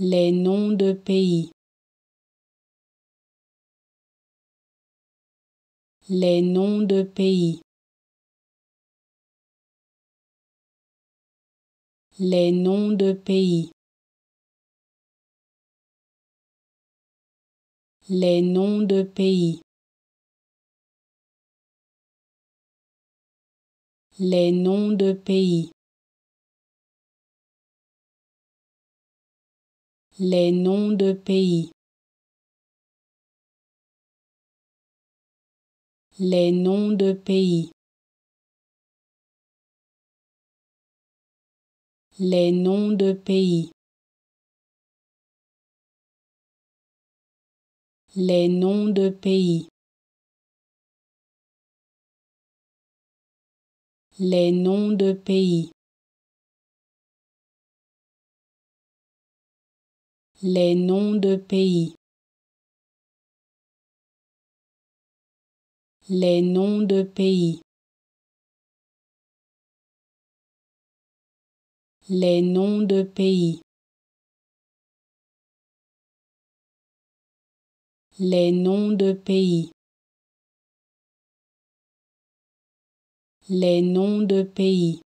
Les noms de pays. Les noms de pays. Les noms de pays. Les noms de pays. Les noms de pays. Les noms de pays. Les noms de pays. Les noms de pays. Les noms de pays. Les noms de pays. Les noms de pays. Les noms de pays. Les noms de pays. Les noms de pays. Les noms de pays.